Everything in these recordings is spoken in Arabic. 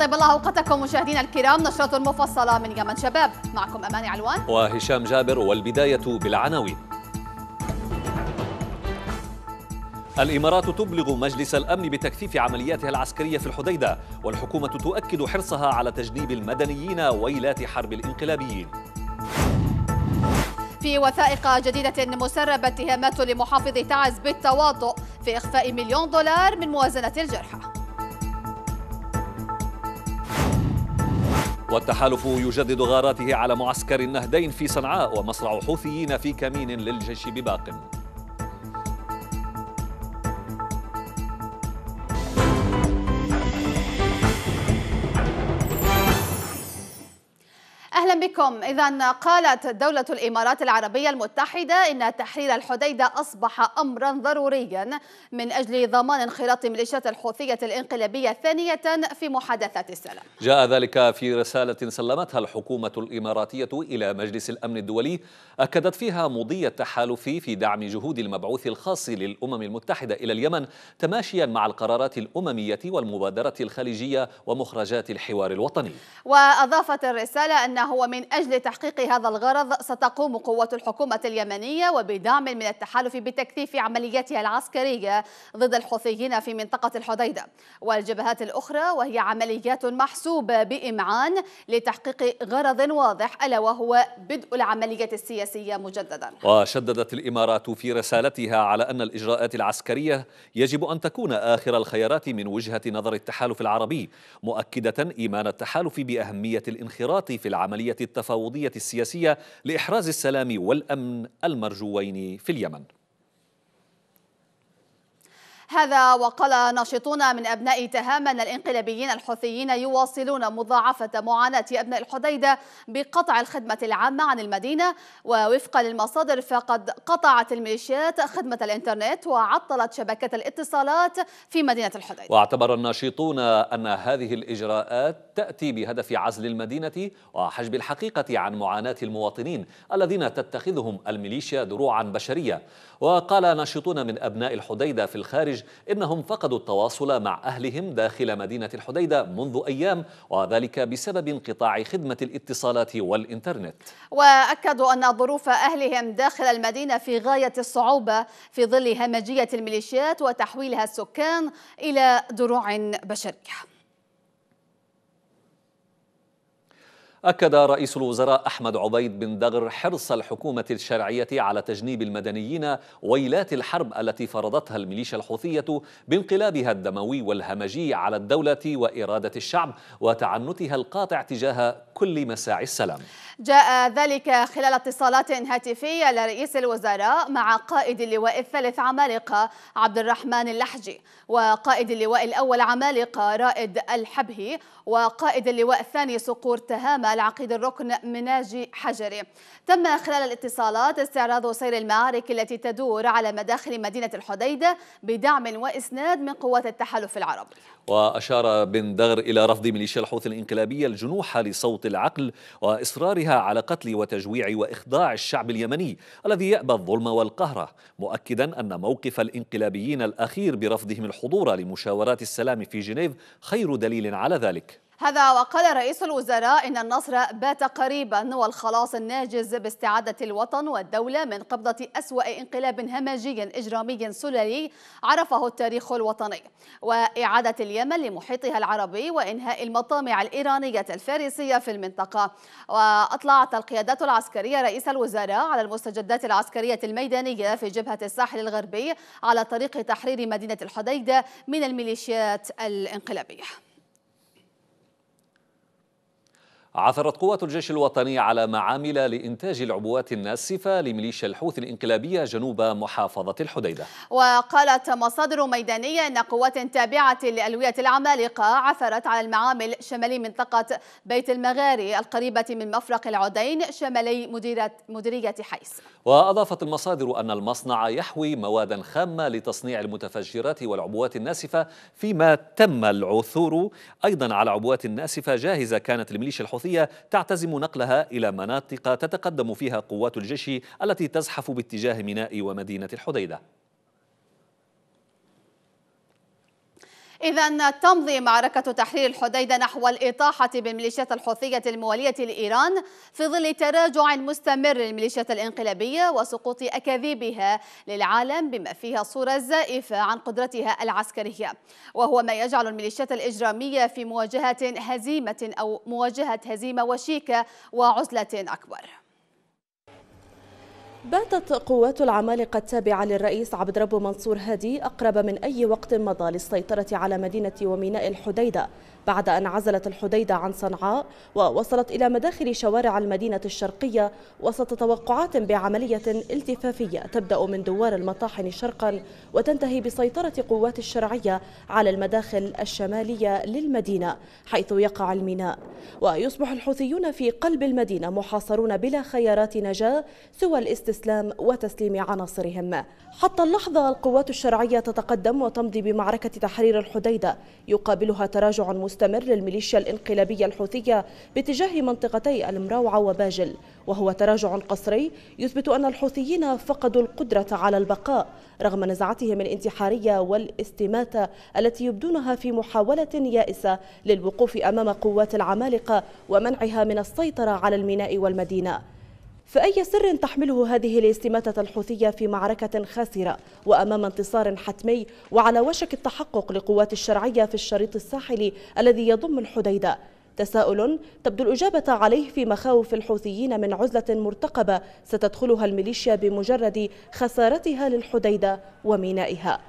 طيب الله اوقاتكم مشاهدينا الكرام نشرة مفصلة من يمن شباب معكم اماني علوان وهشام جابر والبداية بالعناوين الامارات تبلغ مجلس الامن بتكثيف عملياتها العسكريه في الحديده والحكومه تؤكد حرصها على تجنيب المدنيين ويلات حرب الانقلابيين في وثائق جديدة مسربة اتهامات لمحافظ تعز بالتواطؤ في إخفاء مليون دولار من موازنة الجرحى والتحالف يجدد غاراته على معسكر النهدين في صنعاء ومصرع حوثيين في كمين للجيش بباقم أهلا بكم إذا قالت دولة الإمارات العربية المتحدة إن تحرير الحديدة أصبح أمرا ضروريا من أجل ضمان انخراط ميليشيات الحوثية الإنقلابية ثانية في محادثات السلام جاء ذلك في رسالة سلمتها الحكومة الإماراتية إلى مجلس الأمن الدولي أكدت فيها مضي التحالف في دعم جهود المبعوث الخاص للأمم المتحدة إلى اليمن تماشيا مع القرارات الأممية والمبادرة الخليجية ومخرجات الحوار الوطني وأضافت الرسالة أنه أنه من أجل تحقيق هذا الغرض ستقوم قوة الحكومة اليمنية وبدعم من التحالف بتكثيف عملياتها العسكرية ضد الحوثيين في منطقة الحديدة والجبهات الأخرى وهي عمليات محسوبة بإمعان لتحقيق غرض واضح ألا وهو بدء العملية السياسية مجددا وشددت الإمارات في رسالتها على أن الإجراءات العسكرية يجب أن تكون آخر الخيارات من وجهة نظر التحالف العربي مؤكدة إيمان التحالف بأهمية الانخراط في العمل العملية التفاوضية السياسية لإحراز السلام والأمن المرجوين في اليمن هذا وقال ناشطون من أبناء تهامن الإنقلابيين الحوثيين يواصلون مضاعفة معاناة أبناء الحديدة بقطع الخدمة العامة عن المدينة ووفقا للمصادر فقد قطعت الميليشيات خدمة الإنترنت وعطلت شبكة الاتصالات في مدينة الحديدة واعتبر الناشطون أن هذه الإجراءات تأتي بهدف عزل المدينة وحجب الحقيقة عن معاناة المواطنين الذين تتخذهم الميليشيا دروعا بشرية وقال ناشطون من أبناء الحديدة في الخارج إنهم فقدوا التواصل مع أهلهم داخل مدينة الحديدة منذ أيام وذلك بسبب انقطاع خدمة الاتصالات والإنترنت وأكدوا أن ظروف أهلهم داخل المدينة في غاية الصعوبة في ظل همجية الميليشيات وتحويلها السكان إلى دروع بشرية أكد رئيس الوزراء أحمد عبيد بن دغر حرص الحكومة الشرعية على تجنيب المدنيين ويلات الحرب التي فرضتها الميليشيا الحوثية بانقلابها الدموي والهمجي على الدولة وإرادة الشعب وتعنتها القاطع تجاه كل مساعي السلام جاء ذلك خلال اتصالات هاتفية لرئيس الوزراء مع قائد اللواء الثالث عمالقة عبد الرحمن اللحجي وقائد اللواء الأول عمالقة رائد الحبهي وقائد اللواء الثاني صقور تهامة العقيد الركن مناجي حجري تم خلال الاتصالات استعراض سير المعارك التي تدور على مداخل مدينة الحديدة بدعم وإسناد من قوات التحالف العربي وأشار بن دغر إلى رفض ميليشيا الحوثي الإنقلابية الجنوح لصوت العقل وإصرارها على قتل وتجويع واخضاع الشعب اليمني الذي يأبى الظلم والقهر مؤكدا ان موقف الانقلابيين الاخير برفضهم الحضور لمشاورات السلام في جنيف خير دليل على ذلك هذا وقال رئيس الوزراء إن النصر بات قريبا والخلاص الناجز باستعادة الوطن والدولة من قبضة أسوأ انقلاب همجي إجرامي سلالي عرفه التاريخ الوطني وإعادة اليمن لمحيطها العربي وإنهاء المطامع الإيرانية الفارسية في المنطقة وأطلعت القيادات العسكرية رئيس الوزراء على المستجدات العسكرية الميدانية في جبهة الساحل الغربي على طريق تحرير مدينة الحديدة من الميليشيات الانقلابية عثرت قوات الجيش الوطني على معامل لإنتاج العبوات الناسفة لميليشيا الحوثي الإنقلابية جنوب محافظة الحديدة وقالت مصادر ميدانية أن قوات تابعة لألوية العمالقة عثرت على المعامل شمالي منطقة بيت المغاري القريبة من مفرق العدين شمالي مديرة مديرية حيس وأضافت المصادر أن المصنع يحوي موادا خامة لتصنيع المتفجرات والعبوات الناسفة فيما تم العثور أيضا على عبوات ناسفة جاهزة كانت لميليشيا الحوثي الصحفية تعتزم نقلها إلى مناطق تتقدم فيها قوات الجيش التي تزحف باتجاه ميناء ومدينة الحديدة إذا تمضي معركة تحرير الحديدة نحو الإطاحة بالميليشيات الحوثية الموالية لإيران في ظل تراجع مستمر للميليشيات الانقلابية وسقوط أكاذيبها للعالم بما فيها صورة زائفة عن قدرتها العسكرية وهو ما يجعل الميليشيات الإجرامية في مواجهة هزيمة أو مواجهة هزيمة وشيكة وعزلة أكبر باتت قوات العمالقة التابعة للرئيس عبد ربه منصور هادي أقرب من أي وقت مضى للسيطرة على مدينة وميناء الحديدة بعد أن عزلت الحديدة عن صنعاء ووصلت إلى مداخل شوارع المدينة الشرقية وسط توقعات بعملية التفافية تبدأ من دوار المطاحن شرقا وتنتهي بسيطرة قوات الشرعية على المداخل الشمالية للمدينة حيث يقع الميناء ويصبح الحوثيون في قلب المدينة محاصرون بلا خيارات نجاة سوى الاستسلام وتسليم عناصرهم حتى اللحظة القوات الشرعية تتقدم وتمضي بمعركة تحرير الحديدة يقابلها تراجع مستمر للميليشيا الانقلابية الحوثية باتجاه منطقتي المراوعة وباجل وهو تراجع قصري يثبت أن الحوثيين فقدوا القدرة على البقاء رغم نزعتهم الانتحارية والاستماتة التي يبدونها في محاولة يائسة للوقوف أمام قوات العمالقة ومنعها من السيطرة على الميناء والمدينة فأي سر تحمله هذه الاستماتة الحوثية في معركة خاسرة وأمام انتصار حتمي وعلى وشك التحقق لقوات الشرعية في الشريط الساحلي الذي يضم الحديدة تساؤل تبدو الإجابة عليه في مخاوف الحوثيين من عزلة مرتقبة ستدخلها الميليشيا بمجرد خسارتها للحديدة ومينائها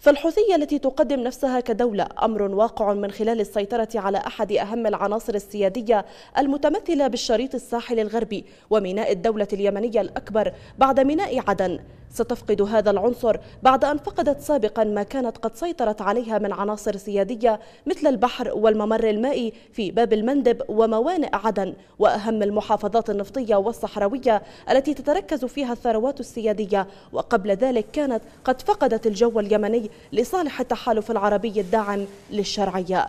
فالحوثية التي تقدم نفسها كدولة أمر واقع من خلال السيطرة على أحد أهم العناصر السيادية المتمثلة بالشريط الساحل الغربي وميناء الدولة اليمنية الأكبر بعد ميناء عدن ستفقد هذا العنصر بعد أن فقدت سابقا ما كانت قد سيطرت عليها من عناصر سيادية مثل البحر والممر المائي في باب المندب وموانئ عدن وأهم المحافظات النفطية والصحراوية التي تتركز فيها الثروات السيادية وقبل ذلك كانت قد فقدت الجو اليمني لصالح التحالف العربي الداعم للشرعية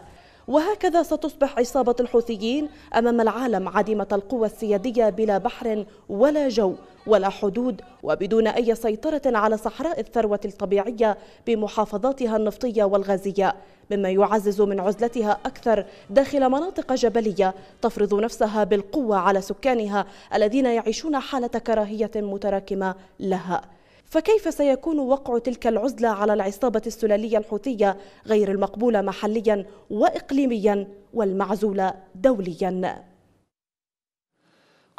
وهكذا ستصبح عصابة الحوثيين أمام العالم عديمة القوى السيادية بلا بحر ولا جو ولا حدود وبدون أي سيطرة على صحراء الثروة الطبيعية بمحافظاتها النفطية والغازية مما يعزز من عزلتها أكثر داخل مناطق جبلية تفرض نفسها بالقوة على سكانها الذين يعيشون حالة كراهية متراكمة لها فكيف سيكون وقع تلك العزلة على العصابة السلالية الحوثية غير المقبولة محليا وإقليميا والمعزولة دوليا؟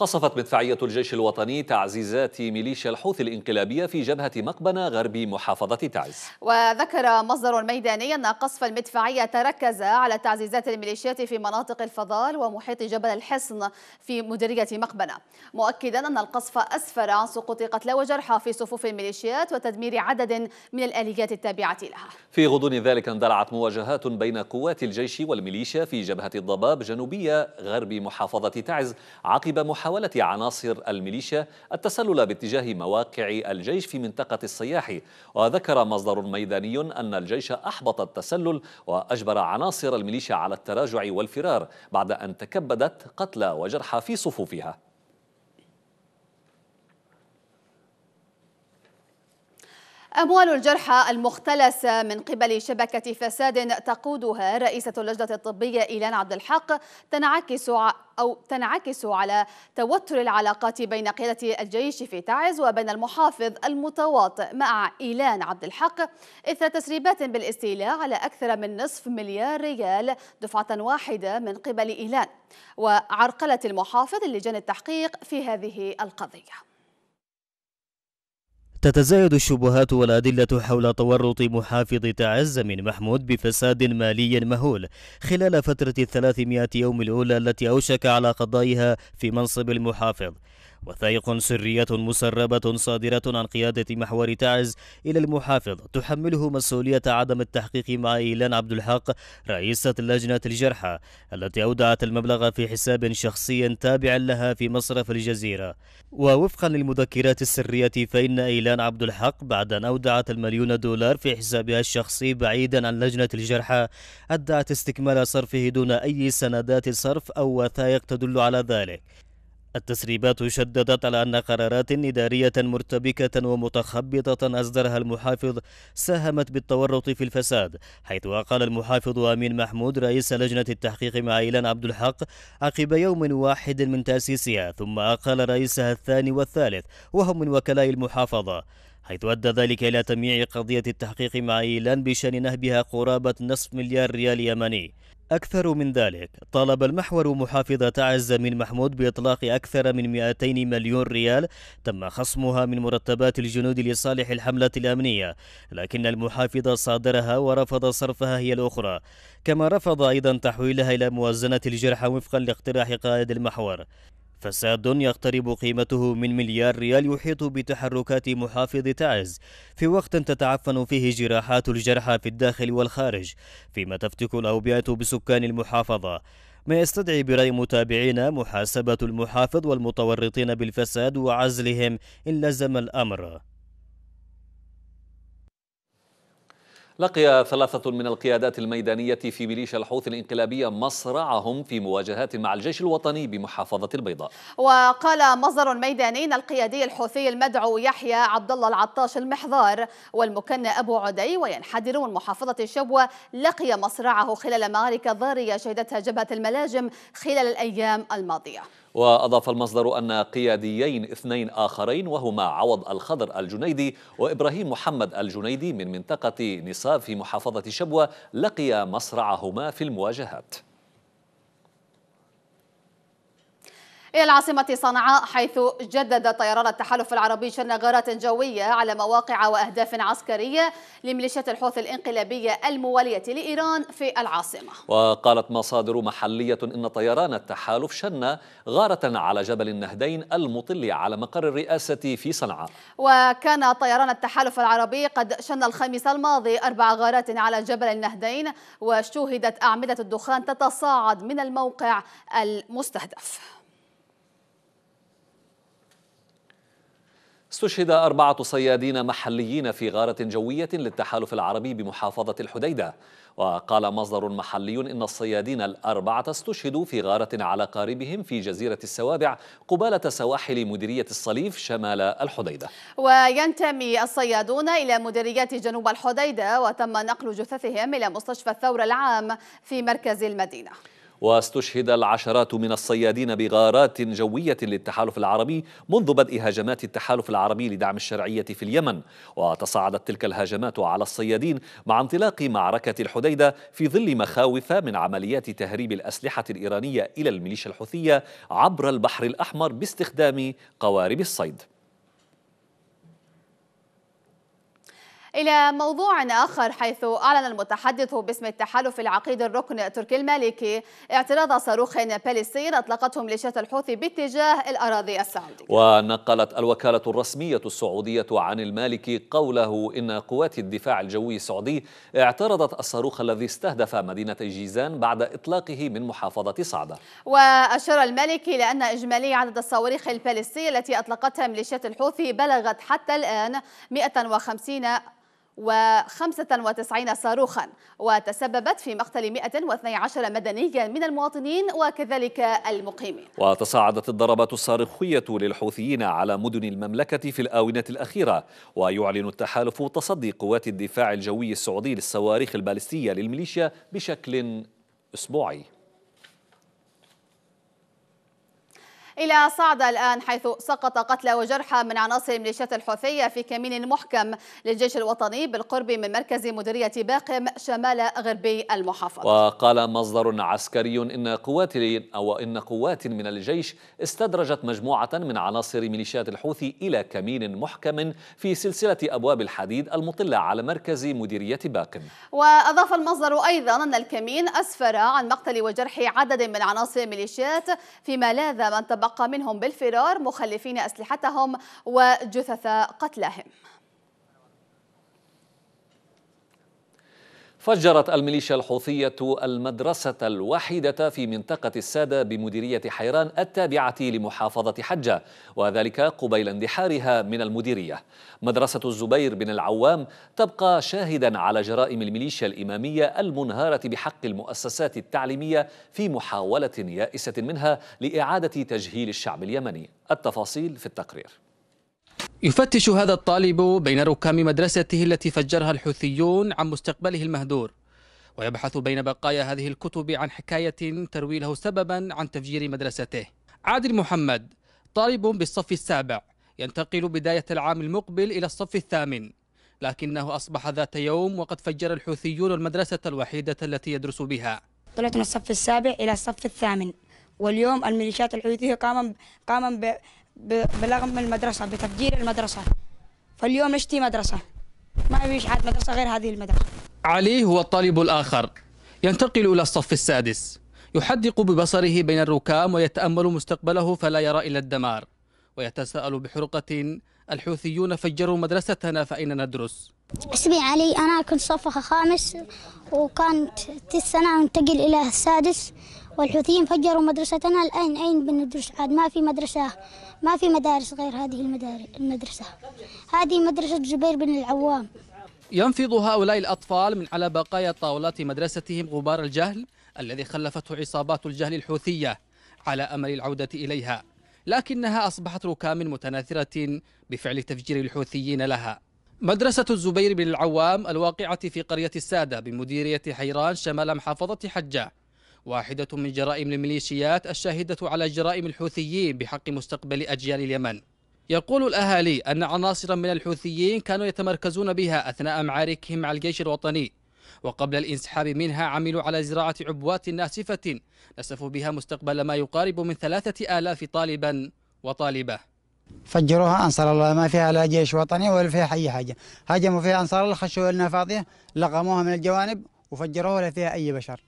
قصفت مدفعية الجيش الوطني تعزيزات ميليشيا الحوثي الإنقلابية في جبهة مقبنة غرب محافظة تعز وذكر مصدر ميداني أن قصف المدفعية تركز على تعزيزات الميليشيات في مناطق الفضال ومحيط جبل الحصن في مديرية مقبنة مؤكدا أن القصف أسفر عن سقوط قتلى وجرحى في صفوف الميليشيات وتدمير عدد من الآليات التابعة لها في غضون ذلك اندلعت مواجهات بين قوات الجيش والميليشيا في جبهة الضباب جنوبية غرب محافظة تعز عقب محافظة محاولة عناصر الميليشيا التسلل باتجاه مواقع الجيش في منطقة الصياح وذكر مصدر ميداني أن الجيش أحبط التسلل وأجبر عناصر الميليشيا على التراجع والفرار بعد أن تكبدت قتلى وجرحى في صفوفها أموال الجرحى المختلسة من قبل شبكة فساد تقودها رئيسة اللجنة الطبية إيلان عبد الحق تنعكس أو تنعكس على توتر العلاقات بين قيادة الجيش في تعز وبين المحافظ المتواطئ مع إيلان عبد الحق إثر تسريبات بالاستيلاء على أكثر من نصف مليار ريال دفعة واحدة من قبل إيلان وعرقلة المحافظ لجان التحقيق في هذه القضية تتزايد الشبهات والأدلة حول تورط محافظ تعز من محمود بفساد مالي مهول خلال فترة الثلاثمائة يوم الأولى التي أوشك على قضائها في منصب المحافظ وثائق سرية مسربة صادرة عن قيادة محور تعز إلى المحافظ تحمله مسؤولية عدم التحقيق مع إيلان عبد الحق رئيسة لجنة الجرحى التي أودعت المبلغ في حساب شخصي تابع لها في مصرف الجزيرة ووفقا للمذكرات السرية فإن إيلان عبد الحق بعد أن أودعت المليون دولار في حسابها الشخصي بعيدا عن لجنة الجرحى أدعت استكمال صرفه دون أي سندات صرف أو وثائق تدل على ذلك التسريبات شددت على أن قرارات إدارية مرتبكة ومتخبطة أصدرها المحافظ ساهمت بالتورط في الفساد حيث أقال المحافظ أمين محمود رئيس لجنة التحقيق مع إيلان عبد الحق عقب يوم واحد من تأسيسها ثم أقال رئيسها الثاني والثالث وهم من وكلاء المحافظة حيث أدى ذلك إلى تمييع قضية التحقيق مع إيلان بشأن نهبها قرابة نصف مليار ريال يمني أكثر من ذلك طالب المحور محافظة عز من محمود بإطلاق أكثر من 200 مليون ريال تم خصمها من مرتبات الجنود لصالح الحملة الأمنية لكن المحافظة صادرها ورفض صرفها هي الأخرى كما رفض أيضا تحويلها إلى موازنة الجرحى وفقا لاقتراح قائد المحور فساد يقترب قيمته من مليار ريال يحيط بتحركات محافظ تعز في وقت تتعفن فيه جراحات الجرحى في الداخل والخارج فيما تفتك الأوبئة بسكان المحافظة ما يستدعي برأي متابعينا محاسبة المحافظ والمتورطين بالفساد وعزلهم إن لزم الأمر لقي ثلاثة من القيادات الميدانية في ميليشيا الحوثي الانقلابية مصرعهم في مواجهات مع الجيش الوطني بمحافظة البيضاء وقال مصدر ميداني القيادي الحوثي المدعو يحيى عبد الله العطاش المحضار والمكنى أبو عدي وينحدر من محافظة شبوة لقي مصرعه خلال معارك ضارية شهدتها جبهة الملاجم خلال الأيام الماضية وأضاف المصدر أن قياديين اثنين آخرين وهما عوض الخضر الجنيدي وإبراهيم محمد الجنيدي من منطقة نصاب في محافظة شبوة لقيا مصرعهما في المواجهات إلى العاصمة صنعاء حيث جدد طيران التحالف العربي شن غارات جوية على مواقع وأهداف عسكرية لميليشيات الحوثي الانقلابية الموالية لإيران في العاصمة وقالت مصادر محلية إن طيران التحالف شن غارة على جبل النهدين المطل على مقر الرئاسة في صنعاء وكان طيران التحالف العربي قد شن الخميس الماضي أربع غارات على جبل النهدين وشوهدت أعمدة الدخان تتصاعد من الموقع المستهدف استشهد أربعة صيادين محليين في غارة جوية للتحالف العربي بمحافظة الحديدة وقال مصدر محلي إن الصيادين الأربعة استشهدوا في غارة على قاربهم في جزيرة السوابع قبالة سواحل مديرية الصليف شمال الحديدة وينتمي الصيادون إلى مديرية جنوب الحديدة وتم نقل جثثهم إلى مستشفى الثورة العام في مركز المدينة واستشهد العشرات من الصيادين بغارات جوية للتحالف العربي منذ بدء هجمات التحالف العربي لدعم الشرعية في اليمن وتصاعدت تلك الهجمات على الصيادين مع انطلاق معركة الحديدة في ظل مخاوف من عمليات تهريب الأسلحة الإيرانية إلى الميليشيا الحوثية عبر البحر الأحمر باستخدام قوارب الصيد إلى موضوع آخر حيث أعلن المتحدث باسم التحالف العقيد الركن التركي المالكي اعتراض صاروخ باليستي أطلقته ميليشيات الحوثي باتجاه الأراضي السعودية ونقلت الوكالة الرسمية السعودية عن المالكي قوله إن قوات الدفاع الجوي السعودي اعترضت الصاروخ الذي استهدف مدينة جيزان بعد إطلاقه من محافظة صعدة وأشار المالكي لأن إجمالي عدد الصواريخ الباليستية التي أطلقتها ميليشيات الحوثي بلغت حتى الآن 150 و95 صاروخا وتسببت في مقتل 112 مدنيا من المواطنين وكذلك المقيمين وتصاعدت الضربات الصاروخية للحوثيين على مدن المملكة في الآونة الأخيرة ويعلن التحالف تصدي قوات الدفاع الجوي السعودي للصواريخ البالستية للميليشيا بشكل أسبوعي إلى صعد الآن حيث سقط قتلى وجرحى من عناصر ميليشيات الحوثية في كمين محكم للجيش الوطني بالقرب من مركز مديرية باقم شمال غربي المحافظة وقال مصدر عسكري إن قوات أو إن قوات من الجيش استدرجت مجموعة من عناصر ميليشيات الحوثي إلى كمين محكم في سلسلة أبواب الحديد المطلة على مركز مديرية باقم وأضاف المصدر أيضا أن الكمين أسفر عن مقتل وجرح عدد من عناصر الميليشيات فيما لاذ من تبقى وأبقى منهم بالفرار مخلفين أسلحتهم وجثث قتلاهم فجرت الميليشيا الحوثية المدرسة الوحيدة في منطقة السادة بمديرية حيران التابعة لمحافظة حجة وذلك قبيل اندحارها من المديرية مدرسة الزبير بن العوام تبقى شاهدا على جرائم الميليشيا الإمامية المنهارة بحق المؤسسات التعليمية في محاولة يائسة منها لإعادة تجهيل الشعب اليمني التفاصيل في التقرير يفتش هذا الطالب بين ركام مدرسته التي فجرها الحوثيون عن مستقبله المهدور ويبحث بين بقايا هذه الكتب عن حكاية تروي له سببا عن تفجير مدرسته عادل محمد طالب بالصف السابع ينتقل بداية العام المقبل إلى الصف الثامن لكنه أصبح ذات يوم وقد فجر الحوثيون المدرسة الوحيدة التي يدرس بها طلعت من الصف السابع إلى الصف الثامن واليوم الميليشيات الحوثية قام قام بلغم المدرسة بتفجير المدرسة فاليوم نشتي مدرسة ما فيش حد مدرسة غير هذه المدرسة علي هو الطالب الآخر ينتقل إلى الصف السادس يحدق ببصره بين الركام ويتأمل مستقبله فلا يرى إلا الدمار ويتساءل بحرقة الحوثيون فجروا مدرستنا فأين ندرس؟ اسمي علي أنا كنت صف خامس وكانت السنة أنتقل إلى السادس والحوثيين فجروا مدرستنا الآن أين بندرس عاد ما في مدرسة ما في مدارس غير هذه المدارس المدرسة هذه مدرسة جبير بن العوام ينفض هؤلاء الأطفال من على بقايا طاولات مدرستهم غبار الجهل الذي خلفته عصابات الجهل الحوثية على أمل العودة إليها لكنها أصبحت ركام متناثرة بفعل تفجير الحوثيين لها مدرسة الزبير بن العوام الواقعة في قرية السادة بمديرية حيران شمال محافظة حجة واحدة من جرائم الميليشيات الشاهدة على جرائم الحوثيين بحق مستقبل أجيال اليمن يقول الأهالي أن عناصرا من الحوثيين كانوا يتمركزون بها أثناء معاركهم مع الجيش الوطني وقبل الانسحاب منها عملوا على زراعة عبوات ناسفة نسفوا بها مستقبل ما يقارب من ثلاثة آلاف طالبا وطالبة فجروها أنصار الله ما فيها لا جيش وطني ولا فيها أي حاجة هاجموا فيها أنصار الله خشوا لنا فاضية لغموها من الجوانب وفجروها ولا فيها أي بشر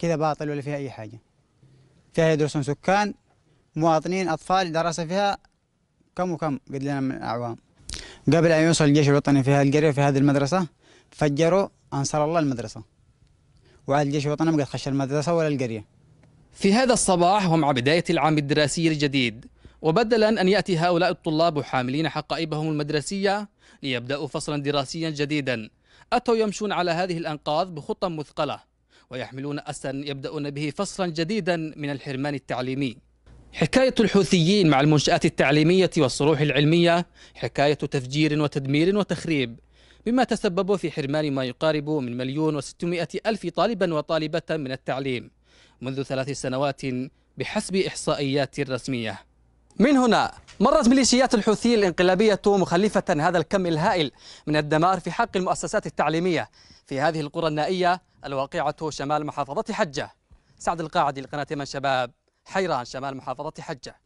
كذا باطل ولا فيها أي حاجة فيها يدرسون سكان مواطنين أطفال درس فيها كم وكم قد لنا من أعوام قبل أن يوصل الجيش الوطني في هذه القرية في هذه المدرسة فجروا أنصار الله المدرسة وعاد الجيش الوطني ما قد خش المدرسة ولا القرية في هذا الصباح ومع بداية العام الدراسي الجديد وبدلا أن يأتي هؤلاء الطلاب حاملين حقائبهم المدرسية ليبدأوا فصلا دراسيا جديدا أتوا يمشون على هذه الأنقاض بخطى مثقلة ويحملون أسا يبدأون به فصلا جديدا من الحرمان التعليمي حكاية الحوثيين مع المنشآت التعليمية والصروح العلمية حكاية تفجير وتدمير وتخريب مما تسبب في حرمان ما يقارب من مليون وستمائة ألف طالبا وطالبة من التعليم منذ ثلاث سنوات بحسب إحصائيات رسمية من هنا مرت ميليشيات الحوثي الانقلابية مخلفة هذا الكم الهائل من الدمار في حق المؤسسات التعليمية في هذه القرى النائية الواقعة شمال محافظة حجة سعد القاعدي لقناة من شباب حيران شمال محافظة حجة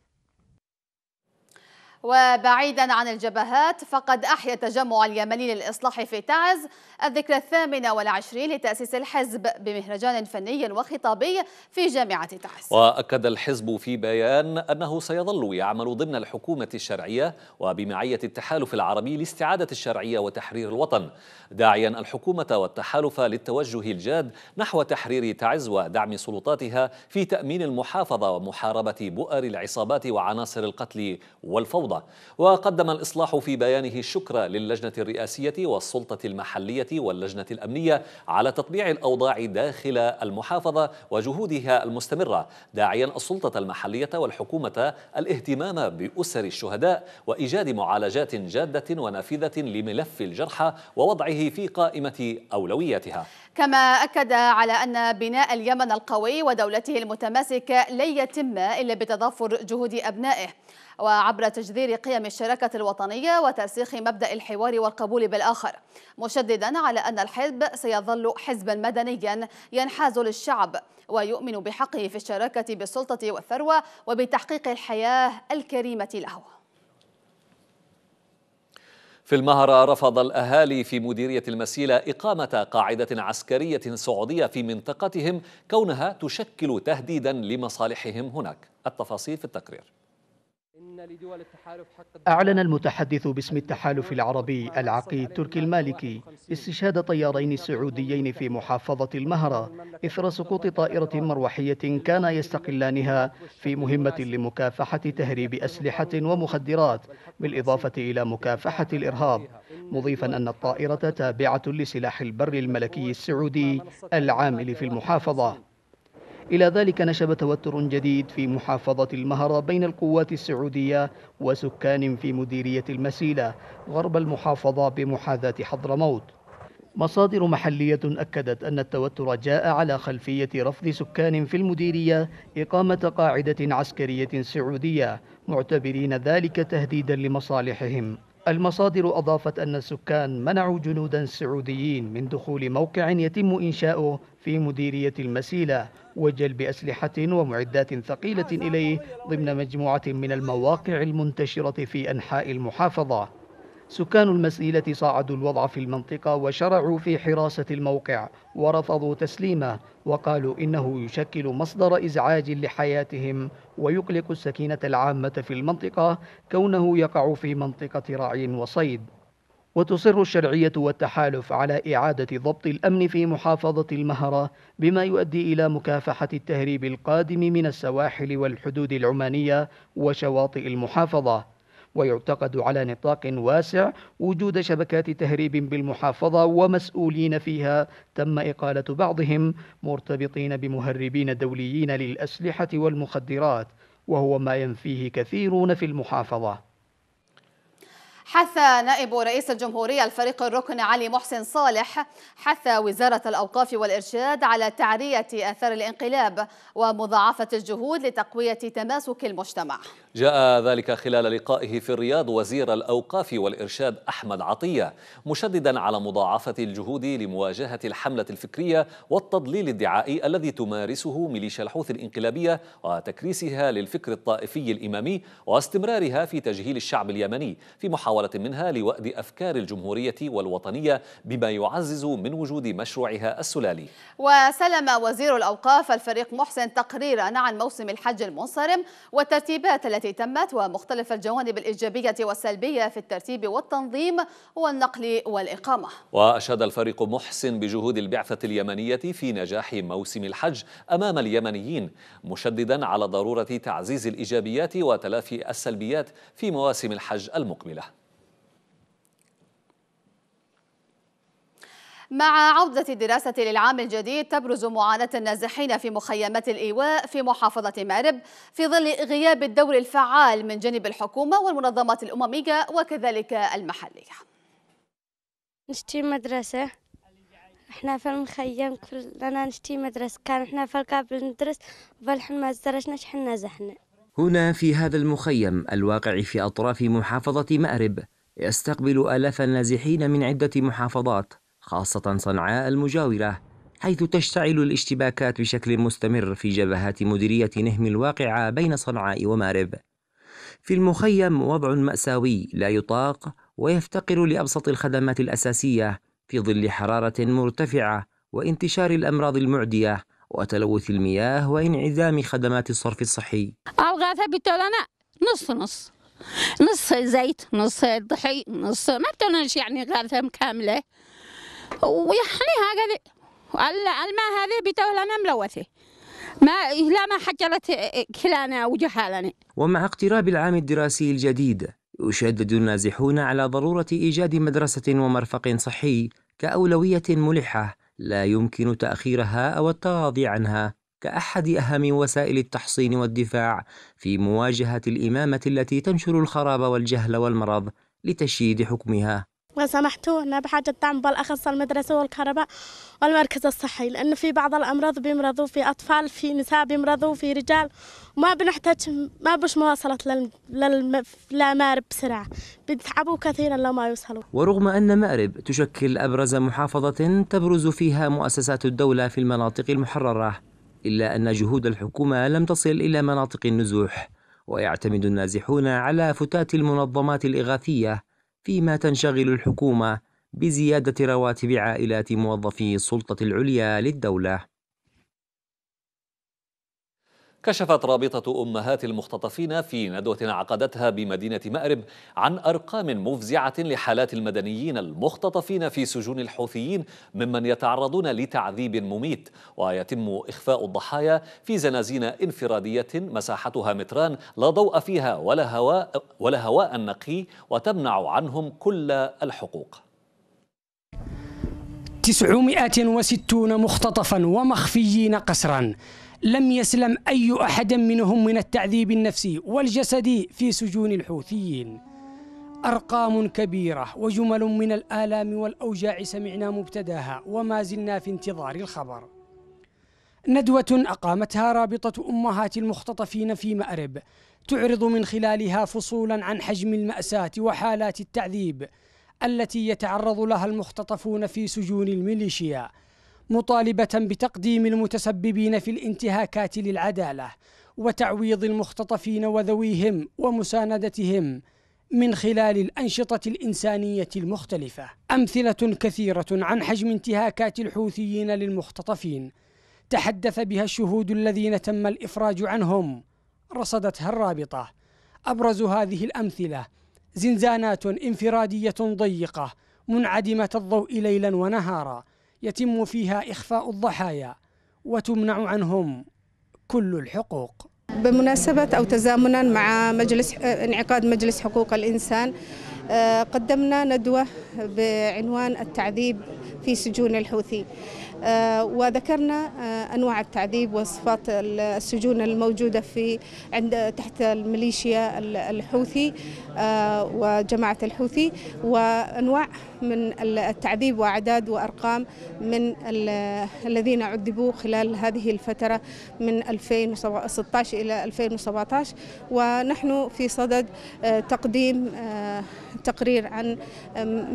وبعيدا عن الجبهات فقد أحيا التجمع اليمني للإصلاح في تعز الذكرى الثامنة والعشرين لتأسيس الحزب بمهرجان فني وخطابي في جامعة تعز وأكد الحزب في بيان أنه سيظل يعمل ضمن الحكومة الشرعية وبمعية التحالف العربي لاستعادة الشرعية وتحرير الوطن داعيا الحكومة والتحالف للتوجه الجاد نحو تحرير تعز ودعم سلطاتها في تأمين المحافظة ومحاربة بؤر العصابات وعناصر القتل والفوضى وقدم الإصلاح في بيانه الشكر للجنة الرئاسية والسلطة المحلية واللجنة الأمنية على تطبيع الأوضاع داخل المحافظة وجهودها المستمرة داعيا السلطة المحلية والحكومة الاهتمام بأسر الشهداء وإيجاد معالجات جادة ونافذة لملف الجرحى ووضعه في قائمة أولوياتها كما أكد على أن بناء اليمن القوي ودولته المتماسكة لن يتم إلا بتضافر جهود أبنائه وعبر تجذير قيم الشراكة الوطنية وترسيخ مبدأ الحوار والقبول بالآخر مشددا على أن الحزب سيظل حزبا مدنيا ينحاز للشعب ويؤمن بحقه في الشراكة بالسلطة والثروة وبتحقيق الحياة الكريمة له في المهرة رفض الأهالي في مديرية المسيلة إقامة قاعدة عسكرية سعودية في منطقتهم كونها تشكل تهديدا لمصالحهم هناك التفاصيل في التقرير أعلن المتحدث باسم التحالف العربي العقيد تركي المالكي استشهاد طيارين سعوديين في محافظة المهرة إثر سقوط طائرة مروحية كانا يستقلانها في مهمة لمكافحة تهريب أسلحة ومخدرات بالإضافة إلى مكافحة الإرهاب مضيفا أن الطائرة تابعة لسلاح البر الملكي السعودي العامل في المحافظة إلى ذلك نشب توتر جديد في محافظة المهرة بين القوات السعودية وسكان في مديرية المسيلة غرب المحافظة بمحاذاة حضرموت مصادر محلية أكدت أن التوتر جاء على خلفية رفض سكان في المديرية إقامة قاعدة عسكرية سعودية معتبرين ذلك تهديدا لمصالحهم المصادر أضافت أن السكان منعوا جنودا سعوديين من دخول موقع يتم إنشاؤه في مديرية المسيلة وجلب أسلحة ومعدات ثقيلة إليه ضمن مجموعة من المواقع المنتشرة في أنحاء المحافظة سكان المسيلة صعدوا الوضع في المنطقة وشرعوا في حراسة الموقع ورفضوا تسليمه وقالوا إنه يشكل مصدر إزعاج لحياتهم ويقلق السكينة العامة في المنطقة كونه يقع في منطقة رعي وصيد وتصر الشرعية والتحالف على إعادة ضبط الأمن في محافظة المهرة بما يؤدي إلى مكافحة التهريب القادم من السواحل والحدود العمانية وشواطئ المحافظة ويعتقد على نطاق واسع وجود شبكات تهريب بالمحافظة ومسؤولين فيها تم إقالة بعضهم مرتبطين بمهربين دوليين للأسلحة والمخدرات وهو ما ينفيه كثيرون في المحافظة حث نائب رئيس الجمهورية الفريق الركن علي محسن صالح حث وزارة الأوقاف والإرشاد على تعرية آثار الانقلاب ومضاعفة الجهود لتقوية تماسك المجتمع جاء ذلك خلال لقائه في الرياض وزير الأوقاف والإرشاد أحمد عطية مشددا على مضاعفة الجهود لمواجهة الحملة الفكرية والتضليل الدعائي الذي تمارسه ميليشيا الحوثي الإنقلابية وتكريسها للفكر الطائفي الإمامي واستمرارها في تجهيل الشعب اليمني في محاولة محاولة منها لوأد أفكار الجمهورية والوطنية بما يعزز من وجود مشروعها السلالي وسلم وزير الأوقاف الفريق محسن تقريرا عن موسم الحج المنصرم والترتيبات التي تمت ومختلف الجوانب الإيجابية والسلبية في الترتيب والتنظيم والنقل والإقامة وأشاد الفريق محسن بجهود البعثة اليمنية في نجاح موسم الحج أمام اليمنيين مشددا على ضرورة تعزيز الإيجابيات وتلافي السلبيات في مواسم الحج المقبله مع عودة الدراسة للعام الجديد تبرز معاناة النازحين في مخيمات الإيواء في محافظة مأرب في ظل غياب الدور الفعال من جانب الحكومة والمنظمات الأممية وكذلك المحلية نشتي مدرسة احنا في المخيم كلنا نشتي مدرسة كان احنا في القابل ندرس وبالحين ما زرشناش حنا زحنا هنا في هذا المخيم الواقع في أطراف محافظة مأرب يستقبل آلاف النازحين من عدة محافظات خاصة صنعاء المجاورة حيث تشتعل الاشتباكات بشكل مستمر في جبهات مديرية نهم الواقعة بين صنعاء ومارب. في المخيم وضع مأساوي لا يطاق ويفتقر لأبسط الخدمات الأساسية في ظل حرارة مرتفعة وانتشار الأمراض المعدية وتلوث المياه وانعدام خدمات الصرف الصحي. الغاثة بتولنا نص نص نص زيت نص ضحي نص ما بتولناش يعني غاثة كاملة ويحني هكذا الماء هذا بيتوه لنا ملوثه ما لا ما حجرت كلانا وجهالنا ومع اقتراب العام الدراسي الجديد يشدد النازحون على ضرورة إيجاد مدرسة ومرفق صحي كأولوية ملحة لا يمكن تأخيرها أو التغاضي عنها كأحد أهم وسائل التحصين والدفاع في مواجهة الإمامة التي تنشر الخراب والجهل والمرض لتشييد حكمها وسمحتونا بحاجة دعم بالأخص المدرسة والكهرباء والمركز الصحي لأن في بعض الأمراض بيمرضوا في أطفال في نساء بيمرضوا في رجال وما بنحتاج ما بش مواصلة للمأرب بسرعة بيتعبوا كثيرا لو ما يوصلوا ورغم أن مأرب تشكل أبرز محافظة تبرز فيها مؤسسات الدولة في المناطق المحررة إلا أن جهود الحكومة لم تصل إلى مناطق النزوح ويعتمد النازحون على فتات المنظمات الإغاثية فيما تنشغل الحكومة بزيادة رواتب عائلات موظفي السلطة العليا للدولة كشفت رابطة أمهات المختطفين في ندوة عقدتها بمدينة مأرب عن أرقام مفزعة لحالات المدنيين المختطفين في سجون الحوثيين ممن يتعرضون لتعذيب مميت ويتم إخفاء الضحايا في زنازين انفرادية مساحتها متران لا ضوء فيها ولا هواء, ولا هواء نقي وتمنع عنهم كل الحقوق 960 مختطفا ومخفيين قسرا لم يسلم أي أحد منهم من التعذيب النفسي والجسدي في سجون الحوثيين أرقام كبيرة وجمل من الآلام والأوجاع سمعنا مبتداها وما زلنا في انتظار الخبر ندوة أقامتها رابطة أمهات المختطفين في مأرب تعرض من خلالها فصولا عن حجم المأساة وحالات التعذيب التي يتعرض لها المختطفون في سجون الميليشيا مطالبة بتقديم المتسببين في الانتهاكات للعدالة وتعويض المختطفين وذويهم ومساندتهم من خلال الأنشطة الإنسانية المختلفة أمثلة كثيرة عن حجم انتهاكات الحوثيين للمختطفين تحدث بها الشهود الذين تم الإفراج عنهم رصدتها الرابطة أبرز هذه الأمثلة زنزانات انفرادية ضيقة منعدمة الضوء ليلا ونهارا يتم فيها إخفاء الضحايا وتمنع عنهم كل الحقوق بمناسبة أو تزامنا مع مجلس انعقاد مجلس حقوق الإنسان آه، قدمنا ندوة بعنوان التعذيب في سجون الحوثي آه، وذكرنا آه، أنواع التعذيب وصفات السجون الموجودة في عند تحت الميليشيا الحوثي وجماعة الحوثي وأنواع من التعذيب وأعداد وأرقام من الذين عذبوا خلال هذه الفترة من 2016 إلى 2017 ونحن في صدد آه، تقديم آه، تقرير عن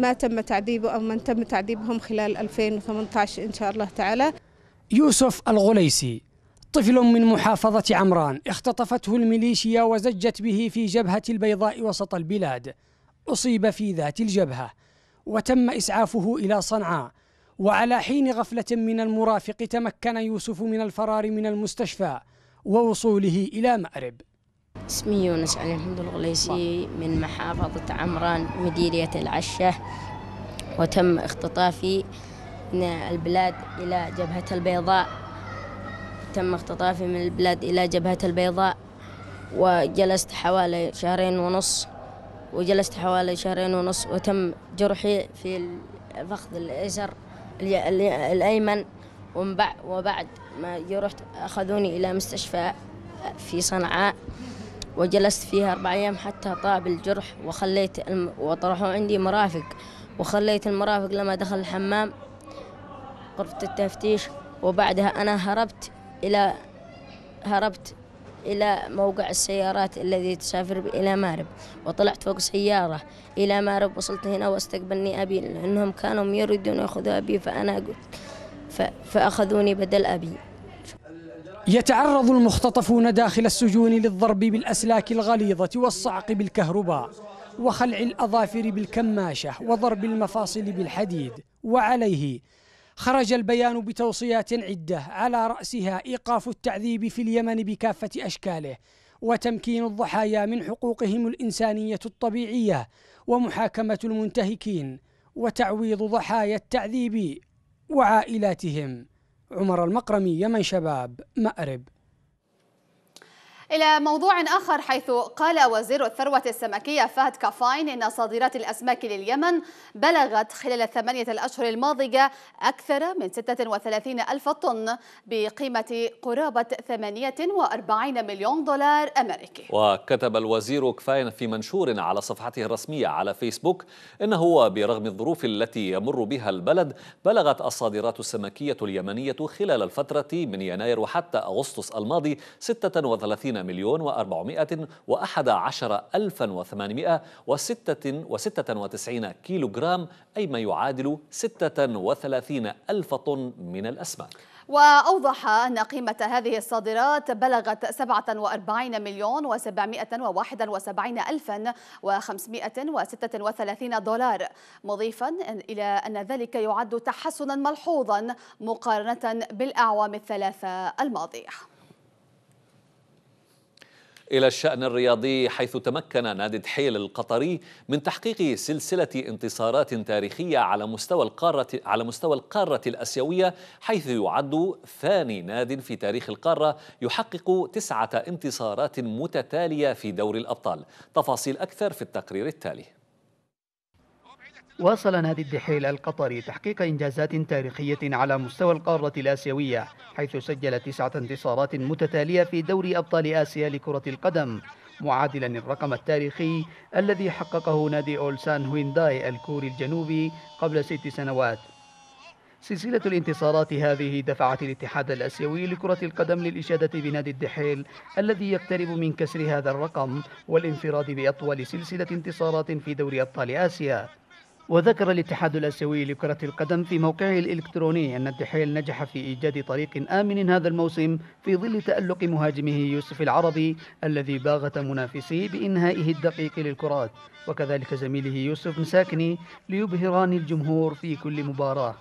ما تم تعذيبه أو من تم تعذيبهم خلال 2018 إن شاء الله تعالى يوسف الغليسي طفل من محافظة عمران اختطفته الميليشيا وزجت به في جبهة البيضاء وسط البلاد أصيب في ذات الجبهة وتم إسعافه إلى صنعاء وعلى حين غفلة من المرافق تمكن يوسف من الفرار من المستشفى ووصوله إلى مأرب اسمي يونس علي الحمد الغليسي من محافظة عمران مديرية العشة وتم اختطافي من البلاد إلى جبهة البيضاء تم اختطافي من البلاد إلى جبهة البيضاء وجلست حوالي شهرين ونص وجلست حوالي شهرين ونص وتم جرحي في الفخذ الايسر الايمن وبعد ما جرحت اخذوني الى مستشفى في صنعاء وجلست فيها أربع أيام حتى طاب الجرح وخليت الم... وطرحوا عندي مرافق وخليت المرافق لما دخل الحمام غرفة التفتيش وبعدها أنا هربت إلى هربت إلى موقع السيارات الذي تسافر إلى مارب وطلعت فوق سيارة إلى مارب وصلت هنا واستقبلني أبي لأنهم كانوا يريدون يأخذوا أبي فأنا قلت فأخذوني بدل أبي يتعرض المختطفون داخل السجون للضرب بالأسلاك الغليظة والصعق بالكهرباء وخلع الأظافر بالكماشة وضرب المفاصل بالحديد وعليه خرج البيان بتوصيات عدة على رأسها إيقاف التعذيب في اليمن بكافة أشكاله وتمكين الضحايا من حقوقهم الإنسانية الطبيعية ومحاكمة المنتهكين وتعويض ضحايا التعذيب وعائلاتهم عمر المقرمي يمن شباب مأرب إلى موضوع آخر حيث قال وزير الثروة السمكية فهد كفاين إن صادرات الأسماك لليمن بلغت خلال الثمانية الأشهر الماضية أكثر من 36 ألف طن بقيمة قرابة 48 مليون دولار أمريكي وكتب الوزير كفاين في منشور على صفحته الرسمية على فيسبوك إنه برغم الظروف التي يمر بها البلد بلغت الصادرات السمكية اليمنية خلال الفترة من يناير حتى أغسطس الماضي 36 مليون وأربعمائة وأحد عشر ألفا وثمانمائة وستة وستة وتسعين كيلو جرام أي ما يعادل ستة وثلاثين ألف طن من الأسماك وأوضح أن قيمة هذه الصادرات بلغت 47 مليون و771 ألفا و536 دولار مضيفا إلى أن ذلك يعد تحسنا ملحوظا مقارنة بالأعوام الثلاثة الماضية إلى الشأن الرياضي حيث تمكن نادي دحيل القطري من تحقيق سلسلة انتصارات تاريخية على مستوى القارة على مستوى القارة الآسيوية حيث يعد ثاني ناد في تاريخ القارة يحقق تسعة انتصارات متتالية في دوري الأبطال تفاصيل أكثر في التقرير التالي واصل نادي الدحيل القطري تحقيق إنجازات تاريخية على مستوى القارة الآسيوية حيث سجل تسعة انتصارات متتالية في دوري أبطال آسيا لكرة القدم معادلا الرقم التاريخي الذي حققه نادي أولسان هوينداي الكوري الجنوبي قبل ست سنوات سلسلة الانتصارات هذه دفعت الاتحاد الآسيوي لكرة القدم للإشادة بنادي الدحيل الذي يقترب من كسر هذا الرقم والانفراد بأطول سلسلة انتصارات في دوري أبطال آسيا وذكر الاتحاد الآسيوي لكرة القدم في موقعه الإلكتروني أن الدحيل نجح في إيجاد طريق آمن هذا الموسم في ظل تألق مهاجمه يوسف العربي الذي باغت منافسيه بإنهائه الدقيق للكرات وكذلك زميله يوسف مساكني ليبهران الجمهور في كل مباراة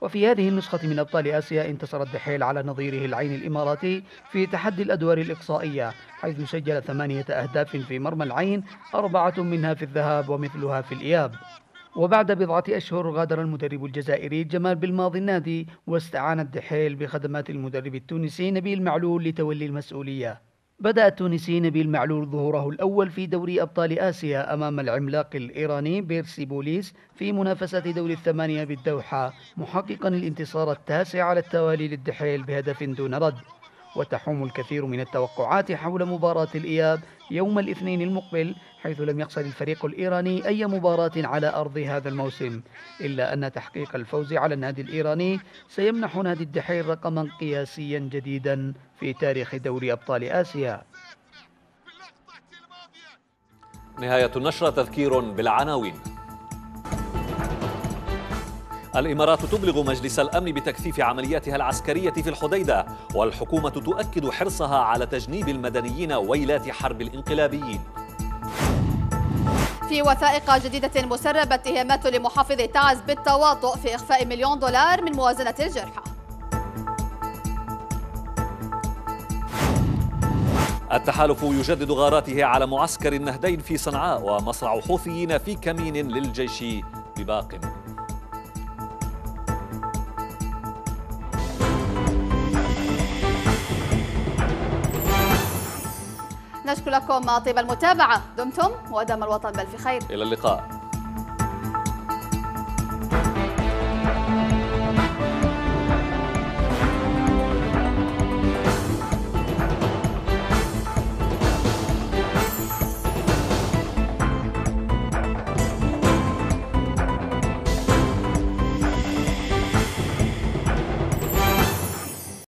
وفي هذه النسخة من أبطال آسيا انتصر الدحيل على نظيره العين الإماراتي في تحدي الأدوار الإقصائية حيث سجل ثمانية أهداف في مرمى العين أربعة منها في الذهاب ومثلها في الإياب وبعد بضعة أشهر غادر المدرب الجزائري جمال بالماضي النادي واستعان الدحيل بخدمات المدرب التونسي نبيل معلول لتولي المسؤولية بدأ التونسي نبيل معلول ظهوره الأول في دوري أبطال آسيا أمام العملاق الإيراني بيرسي بوليس في منافسة دوري الثمانية بالدوحة محققا الانتصار التاسع على التوالي للدحيل بهدف دون رد وتحوم الكثير من التوقعات حول مباراة الإياب يوم الاثنين المقبل حيث لم يقصد الفريق الإيراني أي مباراة على أرض هذا الموسم إلا أن تحقيق الفوز على النادي الإيراني سيمنح نادي الدحيل رقما قياسيا جديدا في تاريخ دوري أبطال آسيا نهاية النشرة تذكير بالعناوين الإمارات تبلغ مجلس الأمن بتكثيف عملياتها العسكرية في الحديدة والحكومة تؤكد حرصها على تجنيب المدنيين ويلات حرب الانقلابيين في وثائق جديدة مسربة اتهامات لمحافظ تعز بالتواطؤ في إخفاء مليون دولار من موازنة الجرحى التحالف يجدد غاراته على معسكر النهدين في صنعاء ومصرع حوثيين في كمين للجيش بباقم نشكركم طيب المتابعة دمتم ودم الوطن بل في خير إلى اللقاء